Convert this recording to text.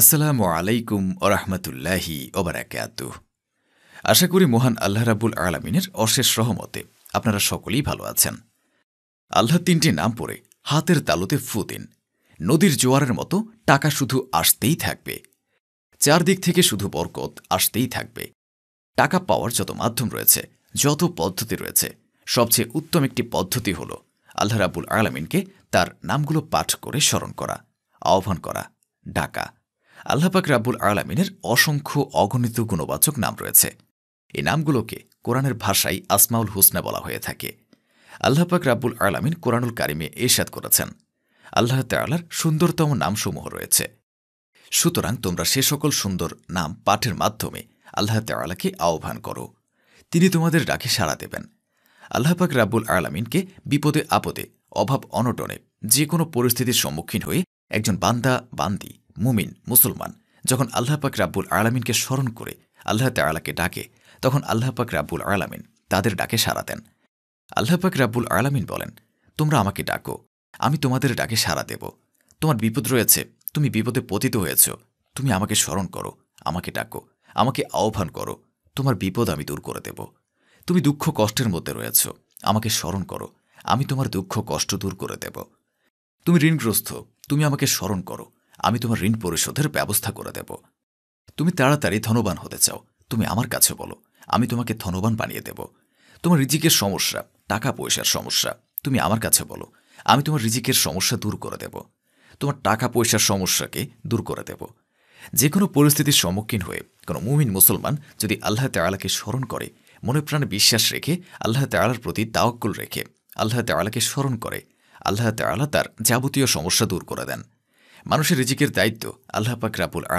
আসসালামু আলাইকুম ওরহমতুল্লাহি ওবরাকাত আশা করি মহান আল্লাহ রাবুল আলমিনের অশেষ সহমতে আপনারা সকলেই ভালো আছেন আল্লাহ তিনটি নাম পড়ে হাতের তালুতে ফু দিন নদীর জোয়ারের মতো টাকা শুধু আসতেই থাকবে চারদিক থেকে শুধু বরকত আসতেই থাকবে টাকা পাওয়ার যত মাধ্যম রয়েছে যত পদ্ধতি রয়েছে সবচেয়ে উত্তম একটি পদ্ধতি হল আল্লাহ রাবুল আলমিনকে তার নামগুলো পাঠ করে স্মরণ করা আহ্বান করা ডাকা আল্লাপাক রাব্বুল আলামিনের অসংখ্য অগণিত গুণবাচক নাম রয়েছে এই নামগুলোকে কোরআনের ভাষায় আসমাউল হুসনা বলা হয়ে থাকে আল্লাপাক রাব্বুল আলামিন কোরআনুল কারিমে এরশাদ করেছেন আল্লাহ তেয়ালার সুন্দরতম নামসমূহ রয়েছে সুতরাং তোমরা সে সকল সুন্দর নাম পাঠের মাধ্যমে আল্লাহ তেয়ালাকে আহ্বান করো তিনি তোমাদের ডাকে সাড়া দেবেন আল্লাহপাক রাব্বুল আলামিনকে বিপদে আপদে অভাব অনটনে যে কোনো পরিস্থিতির সম্মুখীন হয়ে একজন বান্দা বান্দি মুমিন মুসলমান যখন আল্লাহ পাক রাব্বুল আলামিনকে স্মরণ করে আল্লাহ তালাকে ডাকে তখন আল্লাহ পাক রাব্বুল আলামিন তাদের ডাকে সাড়া দেন আল্লাহ পাক রাব্বুল আলামিন বলেন তোমরা আমাকে ডাকো আমি তোমাদের ডাকে সাড়া দেব তোমার বিপদ রয়েছে তুমি বিপদে পতিত হয়েছ তুমি আমাকে স্মরণ করো আমাকে ডাকো আমাকে আহ্বান করো তোমার বিপদ আমি দূর করে দেব তুমি দুঃখ কষ্টের মধ্যে রয়েছ আমাকে স্মরণ করো আমি তোমার দুঃখ কষ্ট দূর করে দেব তুমি ঋণগ্রস্ত তুমি আমাকে স্মরণ করো আমি তোমার ঋণ পরিশোধের ব্যবস্থা করে দেব তুমি তাড়াতাড়ি ধনবান হতে চাও তুমি আমার কাছে বলো আমি তোমাকে ধনবান বানিয়ে দেব তোমার রিজিকের সমস্যা টাকা পয়সার সমস্যা তুমি আমার কাছে বলো আমি তোমার রিজিকের সমস্যা দূর করে দেব তোমার টাকা পয়সার সমস্যাকে দূর করে দেব যে কোনো পরিস্থিতির সম্মুখীন হয়ে কোনো মুমিন মুসলমান যদি আল্লাহ তেয়ালাকে স্মরণ করে মনে প্রাণে বিশ্বাস রেখে আল্লাহ তেয়ালার প্রতি তাওয়াক্কুল রেখে আল্লাহ তেয়ালাকে স্মরণ করে আল্লাহ তেয়ালা তার যাবতীয় সমস্যা দূর করে দেন মানুষের রিজিকের দায়িত্ব আল্লাহ পাক রাবুল